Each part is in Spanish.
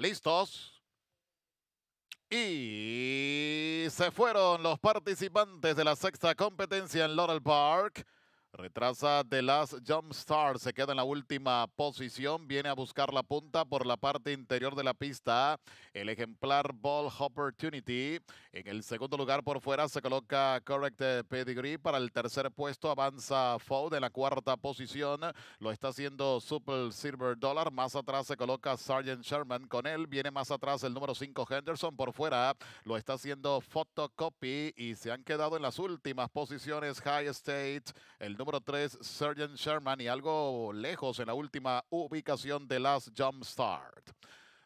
¿Listos? Y se fueron los participantes de la sexta competencia en Laurel Park. Retrasa de las Jump se queda en la última posición, viene a buscar la punta por la parte interior de la pista. El ejemplar Ball Opportunity. En el segundo lugar por fuera se coloca Correct eh, Pedigree. Para el tercer puesto avanza Fold en la cuarta posición. Lo está haciendo Super Silver Dollar. Más atrás se coloca Sargent Sherman. Con él viene más atrás el número 5 Henderson. Por fuera lo está haciendo Photocopy y se han quedado en las últimas posiciones High State, el número 3, Sergeant Sherman, y algo lejos en la última ubicación de las Jump Start.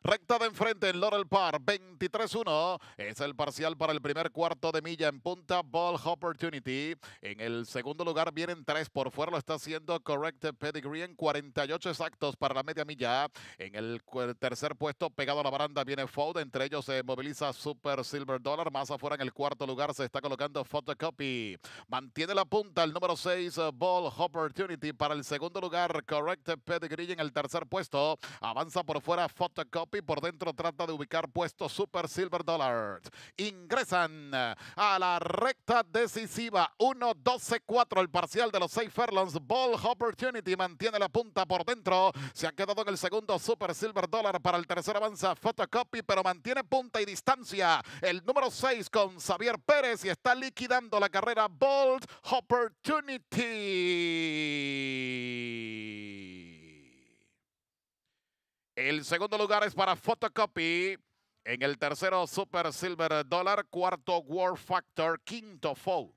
Recta de enfrente en Laurel Park, 23-1. Es el parcial para el primer cuarto de milla en punta. Ball Opportunity. En el segundo lugar vienen tres por fuera. Lo está haciendo Correct Pedigree en 48 exactos para la media milla. En el tercer puesto, pegado a la baranda, viene Fold. Entre ellos se moviliza Super Silver Dollar. Más afuera en el cuarto lugar se está colocando Photocopy. Mantiene la punta el número 6, eh, Ball Opportunity. Para el segundo lugar, Correct Pedigree en el tercer puesto. Avanza por fuera Photocopy y por dentro trata de ubicar puesto Super Silver Dollar. Ingresan eh, a la recta decisiva. 1-12-4 el parcial de los 6 Fairlands. Ball Opportunity mantiene la punta por dentro. Se ha quedado en el segundo Super Silver Dollar para el tercer avanza Photocopy, pero mantiene punta y distancia. El número 6 con Xavier Pérez y está liquidando la carrera Bold Opportunity. El segundo lugar es para Photocopy. En el tercero, Super Silver Dollar. Cuarto, War Factor. Quinto, Foe.